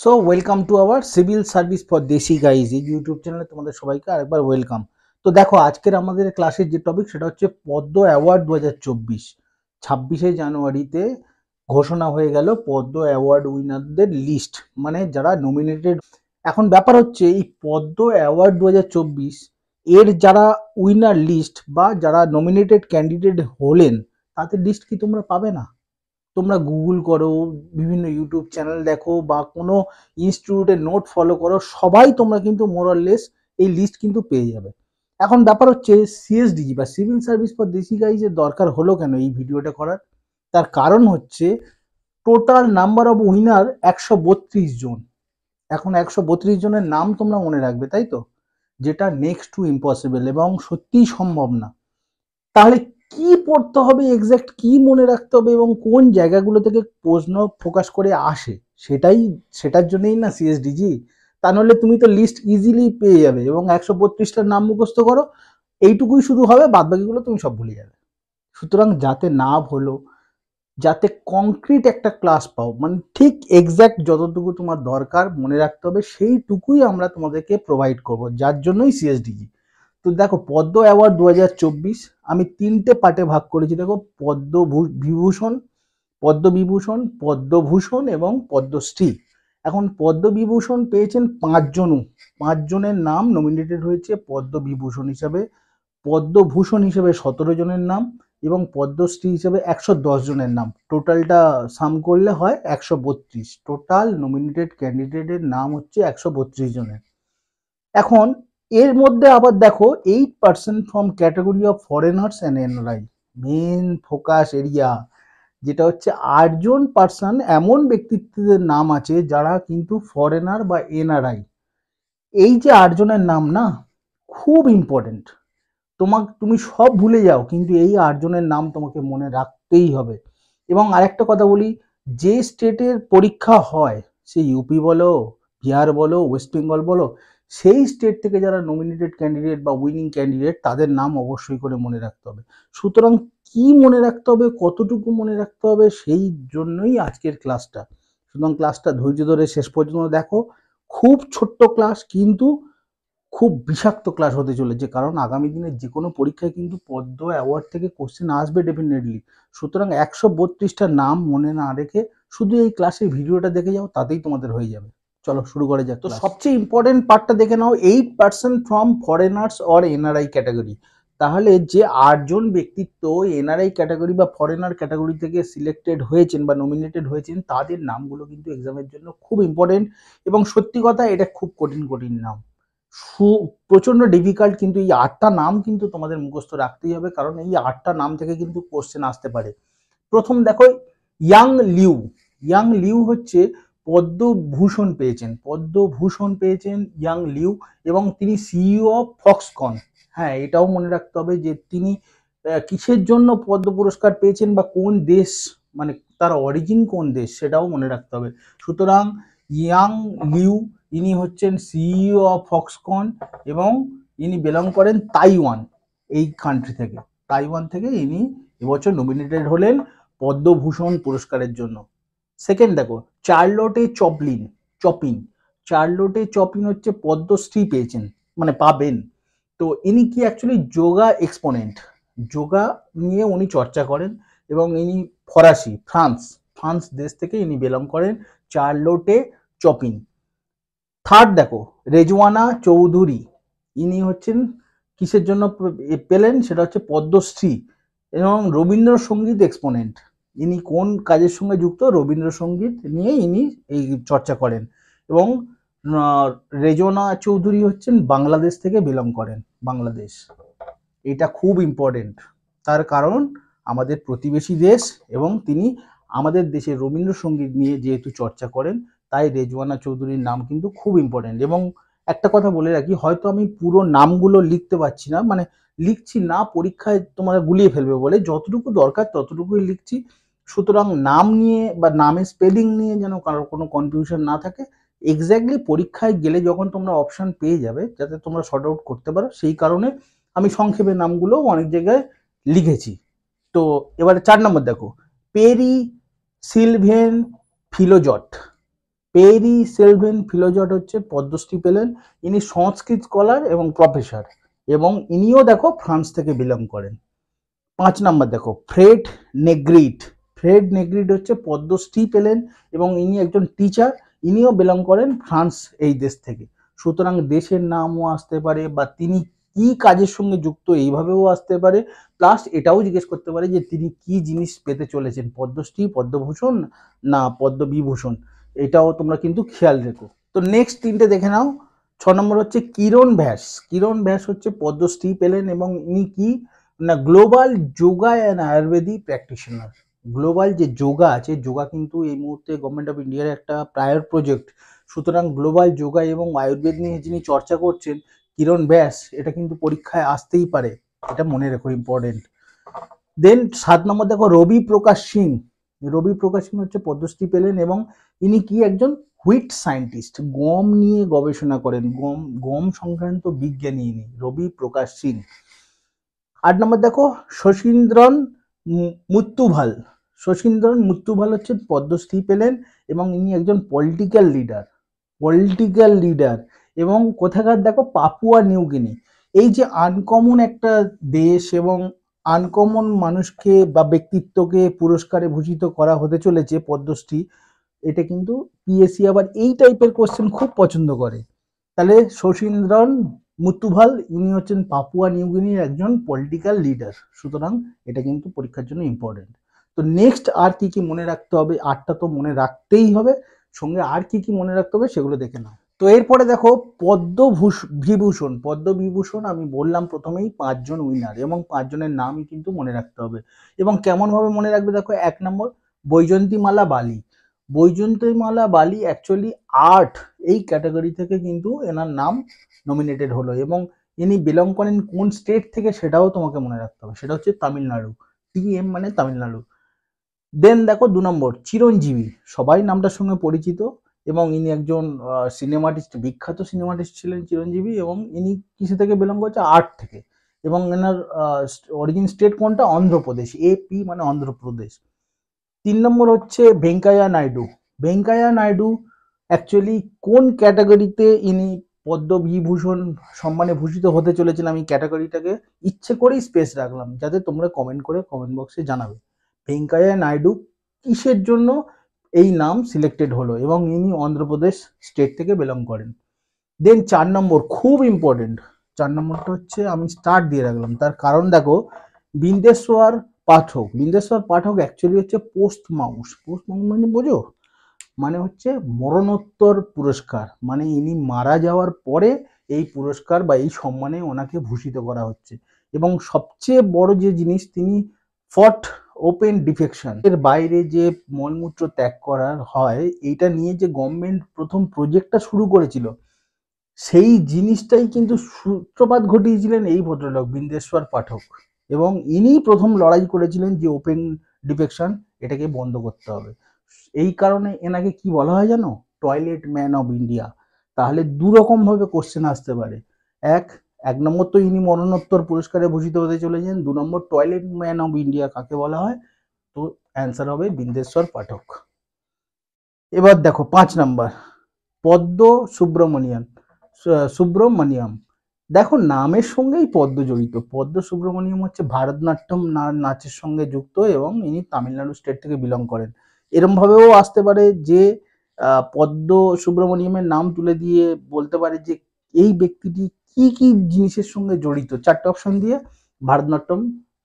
so welcome to our civil service for desi guys এই YouTube চ্যানেলে তোমাদের সবাইকে আরেকবার ওয়েলকাম তো দেখো আজকের আমাদের ক্লাসের যে টপিক সেটা হচ্ছে পদ্ম অ্যাওয়ার্ড দু হাজার চব্বিশ ছাব্বিশে জানুয়ারিতে ঘোষণা হয়ে গেল পদ্ম অ্যাওয়ার্ড উইনারদের লিস্ট মানে যারা নমিনেটেড এখন ব্যাপার হচ্ছে এই পদ্ম অ্যাওয়ার্ড দু এর যারা উইনার লিস্ট বা যারা নমিনেটেড ক্যান্ডিডেট হলেন তাতে লিস্ট কি তোমরা পাবে না তোমরা গুগল করো বিভিন্ন ইউটিউব চ্যানেল দেখো বা কোনো ইনস্টিটিউটের নোট ফলো করো সবাই তোমরা কিন্তু মোরাললেস এই লিস্ট কিন্তু পেয়ে যাবে এখন ব্যাপার হচ্ছে সিএসডিজি বা সিভিল সার্ভিস ফর যে দরকার হলো কেন এই ভিডিওটা করার তার কারণ হচ্ছে টোটাল নাম্বার অফ উইনার একশো বত্রিশ জন এখন একশো বত্রিশ জনের নাম তোমরা মনে রাখবে তাই তো যেটা নেক্সট টু ইম্পসিবল এবং সত্যিই সম্ভব না তাহলে কি পড়তে হবে এক্স্যাক্ট কি মনে রাখতে হবে এবং কোন জায়গাগুলো থেকে প্রশ্ন ফোকাস করে আসে সেটাই সেটার জন্যই না সিএসডিজি তা নাহলে তুমি তো লিস্ট ইজিলি পেয়ে যাবে এবং একশো বত্রিশটার নাম মুখস্থ করো এইটুকুই শুধু হবে বাদবাকিগুলো তুমি সব ভুলে যাবে সুতরাং যাতে না ভুলো যাতে কংক্রিট একটা ক্লাস পাও মানে ঠিক এক্স্যাক্ট যতটুকু তোমার দরকার মনে রাখতে হবে সেইটুকুই আমরা তোমাদেরকে প্রোভাইড করব যার জন্যই সিএসডিজি তো দেখো পদ্ম অ্যাওয়ার্ড দু আমি তিনটে পার্টে ভাগ করেছি দেখো পদ্ম বিভূষণ পদ্মবিভূষণ পদ্মভূষণ এবং পদ্মশ্রী এখন পদ্মবিভূষণ পেয়েছেন পাঁচজন পাঁচজনের নাম নমিনেটেড হয়েছে পদ্মবিভূষণ হিসাবে পদ্মভূষণ হিসেবে সতেরো জনের নাম এবং পদ্মশ্রী হিসেবে একশো দশ জনের নাম টোটালটা সাম করলে হয় একশো বত্রিশ টোটাল নমিনেটেড ক্যান্ডিডেটের নাম হচ্ছে একশো বত্রিশ জনের এখন এর মধ্যে আবার দেখো eight percent from category of foreigners and NRI main focus area যেটা হচ্ছে আটজন পার্সন এমন ব্যক্তিত্বদের নাম আছে যারা কিন্তু ফরেনার বা এনআরআই এই যে আটজনের নাম না খুব ইম্পর্টেন্ট তোমাক তুমি সব ভুলে যাও কিন্তু এই আটজনের নাম তোমাকে মনে রাখতেই হবে এবং আরেকটা কথা বলি যে স্টেটের পরীক্ষা হয় সে ইউপি বলো বিহার বলো ওয়েস্ট বেঙ্গল বলো সেই স্টেট থেকে যারা নমিনেটেড ক্যান্ডিডেট বা উইনিং ক্যান্ডিডেট তাদের নাম অবশ্যই করে মনে রাখতে হবে সুতরাং কি মনে রাখতে হবে কতটুকু মনে রাখতে হবে সেই জন্যই আজকের ক্লাসটা সুতরাং ক্লাসটা ধৈর্য ধরে শেষ পর্যন্ত দেখো খুব ছোট্ট ক্লাস কিন্তু খুব বিষাক্ত ক্লাস হতে চলেছে কারণ আগামী দিনে যে কোনো পরীক্ষায় কিন্তু পদ্ম অ্যাওয়ার্ড থেকে কোশ্চেন আসবে ডেফিনেটলি সুতরাং একশো বত্রিশটা নাম মনে না রেখে শুধু এই ক্লাসে ভিডিওটা দেখে যাও তাতেই তোমাদের হয়ে যাবে চলো শুরু করে যাক তো সবচেয়ে ইম্পর্টেন্ট পার্টটা দেখে নাও eight percent from foreigners or NRI category তাহলে যে আটজন ব্যক্তিত্ব এনআরআই ক্যাটাগরি বা ফরেনার ক্যাটাগরি থেকে সিলেক্টেড হয়েছেন বা নমিনেটেড হয়েছেন তাদের নামগুলো কিন্তু এক্সামের জন্য খুব ইম্পর্টেন্ট এবং সত্যি কথা এটা খুব কঠিন কঠিন নাম প্রচন্ড ডিফিকাল্ট কিন্তু এই আটটা নাম কিন্তু তোমাদের মুখস্থ রাখতেই হবে কারণ এই আটটা নাম থেকে কিন্তু কোশ্চেন আসতে পারে প্রথম দেখো ইয়াং লিউ ইয়াং লিউ হচ্ছে পদ্মভূষণ পেয়েছেন পদ্মভূষণ পেয়েছেন ইয়াং লিউ এবং তিনি সিইও অফ ফক্সকন হ্যাঁ এটাও মনে রাখতে হবে যে তিনি কিসের জন্য পদ্ম পুরস্কার পেয়েছেন বা কোন দেশ মানে তার অরিজিন কোন দেশ সেটাও মনে রাখতে হবে সুতরাং ইয়াং লিউ ইনি হচ্ছেন সিইও অফ ফক্সকন এবং ইনি বিলং করেন তাইওয়ান এই কান্ট্রি থেকে তাইওয়ান থেকে ইনি এবছর নমিনেটেড হলেন পদ্মভূষণ পুরস্কারের জন্য সেকেন্ড দেখো চার্লোটে চপলিন চপিং চার্লোটে চপিং হচ্ছে পদ্মশ্রী পেয়েছেন মানে পাবেন তো ইনি কি অ্যাকচুয়ালি যোগা এক্সপোনেন্ট যোগা নিয়ে উনি চর্চা করেন এবং ইনি ফরাসি ফ্রান্স ফ্রান্স দেশ থেকে ইনি বেলং করেন চার্লোটে চপিং থার্ড দেখো রেজওয়ানা চৌধুরী ইনি হচ্ছেন কিসের জন্য পেলেন সেটা হচ্ছে পদ্মশ্রী এবং রবীন্দ্রসঙ্গীত এক্সপোনেন্ট ইনি কোন কাজের সঙ্গে যুক্ত রবীন্দ্রসঙ্গীত নিয়ে ইনি এই চর্চা করেন এবং রেজনা চৌধুরী হচ্ছেন বাংলাদেশ থেকে বিলং করেন বাংলাদেশ এটা খুব ইম্পর্টেন্ট তার কারণ আমাদের প্রতিবেশী দেশ এবং তিনি আমাদের দেশে রবীন্দ্রসঙ্গীত নিয়ে যেহেতু চর্চা করেন তাই রেজওয়ানা চৌধুরীর নাম কিন্তু খুব ইম্পর্টেন্ট এবং একটা কথা বলে রাখি হয়তো আমি পুরো নামগুলো লিখতে পারছি না মানে লিখছি না পরীক্ষায় তোমাদের গুলিয়ে ফেলবে বলে যতটুকু দরকার ততটুকুই লিখছি সুতরাং নাম নিয়ে বা নামে স্পেলিং নিয়ে যেন কারোর কোনো কনফিউশন না থাকে এক্স্যাক্টলি পরীক্ষায় গেলে যখন তোমরা অপশান পেয়ে যাবে যাতে তোমরা শর্ট আউট করতে পারো সেই কারণে আমি সংক্ষেপে নামগুলো অনেক জায়গায় লিখেছি তো এবারে চার নম্বর দেখো পেরি সিলভেন ফিলোজট পেরি সিলভেন ফিলোজট হচ্ছে পদ্মশ্রী পেলেন ইনি সংস্কৃত স্কলার এবং প্রফেসর এবং ইনিও দেখো ফ্রান্স থেকে বিলং করেন পাঁচ নাম্বার দেখো ফ্রেড নেগ্রিট ফ্রেড নেগ্রিড হচ্ছে পদ্মশ্রী পেলেন এবং ইনি একজন টিচার ইনিও বিলং করেন ফ্রান্স এই দেশ থেকে সুতরাং দেশের নামও আসতে পারে বা তিনি কি কাজের সঙ্গে যুক্ত এইভাবেও আসতে পারে প্লাস এটাও জিজ্ঞেস করতে পারে যে তিনি কি জিনিস পেতে চলেছেন পদ্মশ্রী পদ্মভূষণ না পদ্মবিভূষণ এটাও তোমরা কিন্তু খেয়াল রেখো তো নেক্সট তিনটে দেখে নাও ছ নম্বর হচ্ছে কিরণ ভ্যাস কিরণ ভ্যাস হচ্ছে পদ্মশ্রী পেলেন এবং ইনি কি না global yoga and ayurvedic practitioner global যে যোগা আছে যোগা কিন্তু এই মুহূর্তে গভর্নমেন্ট অফ ইন্ডিয়ার একটা প্রায়র প্রজেক্ট সুতরাং গ্লোবাল যোগা এবং আয়ুর্বেদ নিয়ে যিনি চর্চা করছেন কিরণ ব্যাস এটা কিন্তু পরীক্ষায় আসতেই পারে এটা মনে রেখো ইম্পর্টেন্ট দেন সাত নম্বর দেখো রবি প্রকাশ সিং রবি প্রকাশ সিং হচ্ছে পদ্মশ্রী পেলেন এবং ইনি কি একজন হুইট সায়েন্টিস্ট গম নিয়ে গবেষণা করেন গম গম সংক্রান্ত বিজ্ঞানী ইনি রবি প্রকাশ সিং আট নম্বর দেখো শশীন্দ্রন মুত্তুভাল শচীন্দ্রন মুত্তুভাল হচ্ছেন পদ্মশ্রী পেলেন এবং ইনি একজন পলিটিক্যাল লিডার পলিটিক্যাল লিডার এবং কোথাকার দেখো পাপুয়া নিউগিনি এই যে আনকমন একটা দেশ এবং আনকমন মানুষকে বা ব্যক্তিত্বকে পুরস্কারে ভূষিত করা হতে চলেছে পদ্মশ্রী এটা কিন্তু পিএসসি আবার এই টাইপের কোশ্চেন খুব পছন্দ করে তাহলে শশীন্দ্রন মুত্তুভাল ইনি হচ্ছেন পাপুয়া নিউগিনির একজন পলিটিক্যাল লিডার সুতরাং এটা কিন্তু পরীক্ষার জন্য ইম্পর্টেন্ট তো নেক্সট আর কি কি মনে রাখতে হবে আটটা তো মনে রাখতেই হবে সঙ্গে আর কি কি মনে রাখতে হবে সেগুলো দেখে নাও তো এরপরে দেখো পদ্মভূষ বিভূষণ পদ্মবিভূষণ আমি বললাম প্রথমেই পাঁচজন উইনার এবং পাঁচজনের নামই কিন্তু মনে রাখতে হবে এবং কেমনভাবে মনে রাখবে দেখো এক নম্বর বৈজয়ন্তীমালা বালি বৈজন্তীমালা বালি অ্যাকচুয়ালি আর্ট এই ক্যাটাগরি থেকে কিন্তু এনার নাম নমিনেটেড হলো এবং ইনি বিলং করেন কোন স্টেট থেকে সেটাও তোমাকে মনে রাখতে হবে সেটা হচ্ছে তামিলনাড়ু টিএম মানে তামিলনাড়ু দেন দেখো দু নম্বর চিরঞ্জীবী সবাই নামটার সঙ্গে পরিচিত এবং ইনি একজন সিনেমাটিস্ট বিখ্যাত সিনেমাটিস্ট ছিলেন চিরঞ্জীবী এবং ইনি কিসে থেকে বিলং করছে আর্ট থেকে এবং এনার অরিজিন স্টেট কোনটা অন্ধ্রপ্রদেশ এপি মানে অন্ধ্রপ্রদেশ তিন নম্বর হচ্ছে ভেঙ্কাইয়া নাইডু ভেঙ্কাইয়া নাইডু অ্যাকচুয়ালি কোন ক্যাটাগরিতে ইনি পদ্মবিভূষণ সম্মানে ভূষিত হতে চলেছেন আমি ক্যাটাগরিটাকে ইচ্ছে করেই স্পেস রাখলাম যাতে তোমরা কমেন্ট করে কমেন্ট বক্সে জানাবে ভেঙ্কাইয়া নাইডু কিসের জন্য এই নাম সিলেক্টেড হলো এবং ইনি অন্ধ্রপ্রদেশ স্টেট থেকে বিলং করেন দেন চার নম্বর খুব ইম্পর্টেন্ট চার নম্বরটা হচ্ছে আমি স্টার্ট দিয়ে রাখলাম তার কারণ দেখো বিন্দেশ্বর পাঠক বিন্দেশ্বর পাঠক অ্যাকচুয়ালি হচ্ছে পোস্ট মাউস পোস্ট মাউস মানে বোঝো মানে হচ্ছে মরণোত্তর পুরস্কার মানে ইনি মারা যাওয়ার পরে এই পুরস্কার বা এই সম্মানে ওনাকে ভূষিত করা হচ্ছে এবং সবচেয়ে বড় যে জিনিস তিনি ফট ওপেন ডিফেকশন এর বাইরে যে মলমূত্র ত্যাগ করার হয় এইটা নিয়ে যে গভর্নমেন্ট প্রথম প্রজেক্টটা শুরু করেছিল সেই জিনিসটাই কিন্তু সূত্রপাত ঘটিয়েছিলেন এই ভদ্রলোক বিন্দেশ্বর পাঠক এবং ইনিই প্রথম লড়াই করেছিলেন যে ওপেন ডিফেকশন এটাকে বন্ধ করতে হবে এই কারণে এনাকে কি বলা হয় জানো টয়লেট ম্যান অব ইন্ডিয়া তাহলে দুরকমভাবে কোশ্চেন আসতে পারে এক এক নম্বর তো ইনি মরণোত্তর পুরস্কারে ভূষিত হতে চলেছেন দু নম্বর টয়লেট ম্যান অব ইন্ডিয়া কাকে বলা হয় তো অ্যান্সার হবে বিন্দেশ্বর পাঠক এবার দেখো পাঁচ নম্বর পদ্ম সুব্রমণিয়ান সুব্রমণিয়াম দেখো নামের সঙ্গেই পদ্ম জড়িত পদ্ম সুব্রমণিয়াম হচ্ছে ভারতনাট্যম নাচের সঙ্গে যুক্ত এবং ইনি তামিলনাড়ু স্টেট থেকে বিলং করেন এরমভাবেও আসতে পারে যে পদ্ম সুব্রমণিয়ামের নাম তুলে দিয়ে বলতে পারে যে এই ব্যক্তিটি কি কি জিনিসের সঙ্গে জড়িত চারটে অপশন দিয়ে ভারতনাট্যম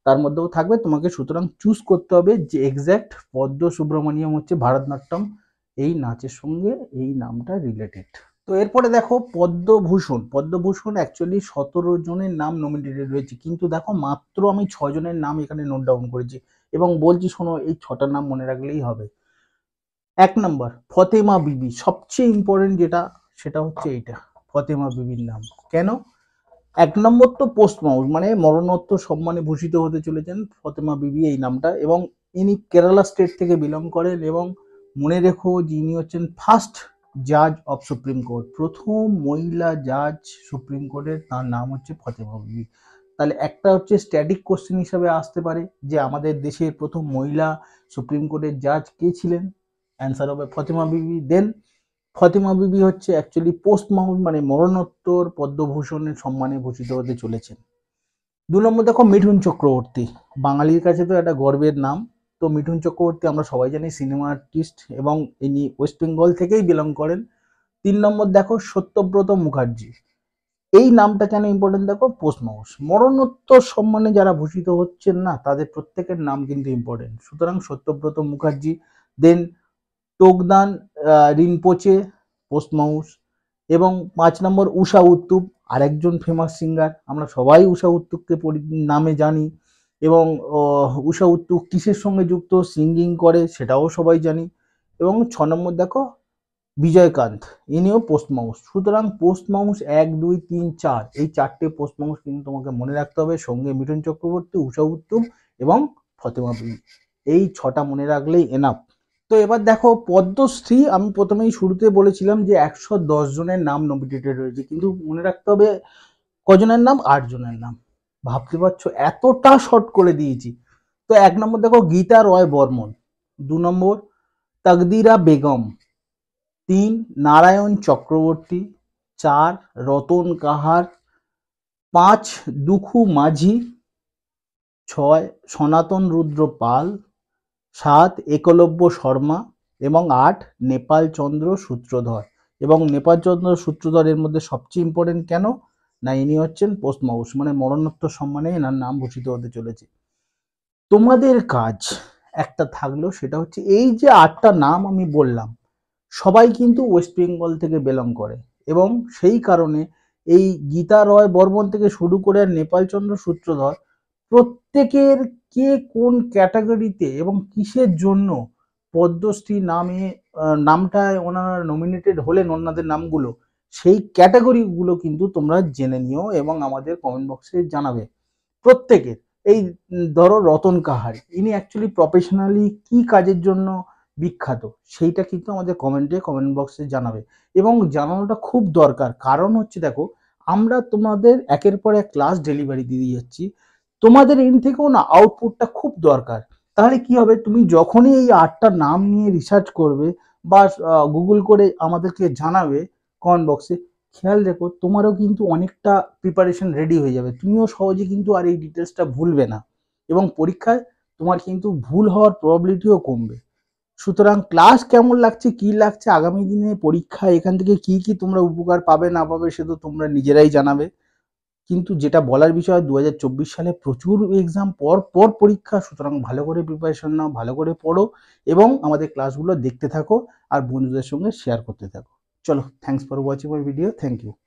তার মধ্যেও থাকবে তোমাকে সুতরাং চুজ করতে হবে যে এক্স্যাক্ট পদ্ম সুব্রমণিয়াম হচ্ছে ভারতনাট্যম এই নাচের সঙ্গে এই নামটা রিলেটেড তো এরপরে দেখো পদ্মভূষণ পদ্মভূষণ অ্যাকচুয়ালি সতেরো জনের নাম নমিনেটেড রয়েছে কিন্তু দেখো মাত্র আমি ছজনের নাম এখানে নোট ডাউন করেছি এবং বলছি শোনো এই ছটার নাম মনে রাখলেই হবে এক নম্বর ফতেমা বিবি সবচেয়ে ইম্পর্টেন্ট যেটা সেটা হচ্ছে এইটা ফতেমা বিবির নাম কেন এক নম্বর তো পোস্ট মাউস মানে মরণোত্তর সম্মানে ভূষিত হতে চলেছেন ফতেমা বিবি এই নামটা এবং ইনি কেরালা স্টেট থেকে বিলং করেন এবং মনে রেখো যিনি হচ্ছেন ফার্স্ট জাজ অফ সুপ্রিম কোর্ট প্রথম মহিলা জাজ সুপ্রিম কোর্টের তার নাম হচ্ছে ফতেমা বিবি তাহলে একটা হচ্ছে স্ট্যাটিক কোশ্চেন হিসাবে আসতে পারে যে আমাদের দেশের প্রথম মহিলা সুপ্রিম কোর্টের জাজ কে ছিলেন অ্যান্সার হবে ফতেমা বিবি দেন ফতেমা বিবি হচ্ছে অ্যাকচুয়ালি পোস্টমাউন্ট মানে মরণোত্তর পদ্মভূষণের সম্মানে ভূষিত হতে চলেছেন দু নম্বর দেখো মিঠুন চক্রবর্তী বাঙালির কাছে তো একটা গর্বের নাম তো মিঠুন চক্রবর্তী আমরা সবাই জানি সিনেমা আর্টিস্ট এবং ইনি ওয়েস্ট বেঙ্গল থেকেই বিলং করেন তিন নম্বর দেখো সত্যব্রত মুখার্জি এই নামটা কেন ইম্পর্টেন্ট দেখো পোষমাউস মরণোত্তর সম্মানে যারা ভূষিত হচ্ছেন না তাদের প্রত্যেকের নাম কিন্তু ইম্পর্টেন্ট সুতরাং সত্যব্রত মুখার্জি দেন টোকদান রিনপোচে পোস্টমাউস এবং পাঁচ নম্বর উষা উত্তুপ আরেকজন ফেমাস সিঙ্গার আমরা সবাই উষা উত্তুপকে নামে জানি এবং উষা উত্তু কিসের সঙ্গে যুক্ত সিঙ্গিং করে সেটাও সবাই জানি এবং ছ নম্বর দেখো বিজয়কান্ত ইনিও পোস্ট মাউস সুতরাং পোস্ট মাউস এক দুই তিন চার এই চারটে পোস্ট মাউস কিন্তু তোমাকে মনে রাখতে হবে সঙ্গে মিঠুন চক্রবর্তী উষা উত্তম এবং ফতেমা বি এই ছটা মনে রাখলেই এনাফ তো এবার দেখো পদ্মশ্রী আমি প্রথমেই শুরুতে বলেছিলাম যে একশো জনের নাম নমিনেটেড রয়েছে কিন্তু মনে রাখতে হবে কজনের নাম আটজনের নাম ভাবতে পারছো এতটা শর্ট করে দিয়েছি তো এক নম্বর দেখো গীতা রয় বর্মন দু নম্বর তকদিরা বেগম তিন নারায়ণ চক্রবর্তী চার রতন কাহার পাঁচ দুখু মাঝি ছয় সনাতন রুদ্র পাল সাত একলব্য শর্মা এবং আট নেপাল চন্দ্র সূত্রধর এবং নেপাল চন্দ্র সূত্রধরের মধ্যে সবচেয়ে ইম্পর্টেন্ট কেন না ইনি হচ্ছেন পোস্টমাউস মানে মরণোত্তর সম্মানে এনার নাম ভূষিত হতে চলেছে তোমাদের কাজ একটা থাকলো সেটা হচ্ছে এই যে আটটা নাম আমি বললাম সবাই কিন্তু ওয়েস্ট বেঙ্গল থেকে বেলং করে এবং সেই কারণে এই গীতা রয় বর্মন থেকে শুরু করে নেপালচন্দ্র সূত্রধর প্রত্যেকের কে কোন ক্যাটাগরিতে এবং কিসের জন্য পদ্মশ্রী নামে নামটায় ওনারা নমিনেটেড হলেন ওনাদের নামগুলো সেই ক্যাটাগরিগুলো কিন্তু তোমরা জেনে নিও এবং আমাদের কমেন্ট বক্সে জানাবে প্রত্যেকের এই ধরো রতন কাহার ইনি অ্যাকচুয়ালি প্রফেশনালি কি কাজের জন্য বিখ্যাত সেইটা কিন্তু আমাদের কমেন্টে কমেন্ট বক্সে জানাবে এবং জানানোটা খুব দরকার কারণ হচ্ছে দেখো আমরা তোমাদের একের পর এক ক্লাস ডেলিভারি দিয়ে যাচ্ছি তোমাদের এন থেকেও না আউটপুটটা খুব দরকার তাহলে কি হবে তুমি যখনই এই আটটা নাম নিয়ে রিসার্চ করবে বা গুগল করে আমাদেরকে জানাবে কমেন্ট বক্সে খেয়াল রেখো তোমারও কিন্তু অনেকটা প্রিপারেশন রেডি হয়ে যাবে তুমিও সহজে কিন্তু আর এই ডিটেলসটা ভুলবে না এবং পরীক্ষায় তোমার কিন্তু ভুল হওয়ার প্রবাবিলিটিও কমবে সুতরাং ক্লাস কেমন লাগছে কি লাগছে আগামী দিনে পরীক্ষা এখান থেকে কি কি তোমরা উপকার পাবে না পাবে সে তো তোমরা নিজেরাই জানাবে কিন্তু যেটা বলার বিষয় দু সালে প্রচুর এক্সাম পর পর পরীক্ষা সুতরাং ভালো করে প্রিপারেশন নাও ভালো করে পড়ো এবং আমাদের ক্লাসগুলো দেখতে থাকো আর বন্ধুদের সঙ্গে শেয়ার করতে থাকো चलो thanks for watching my video thank you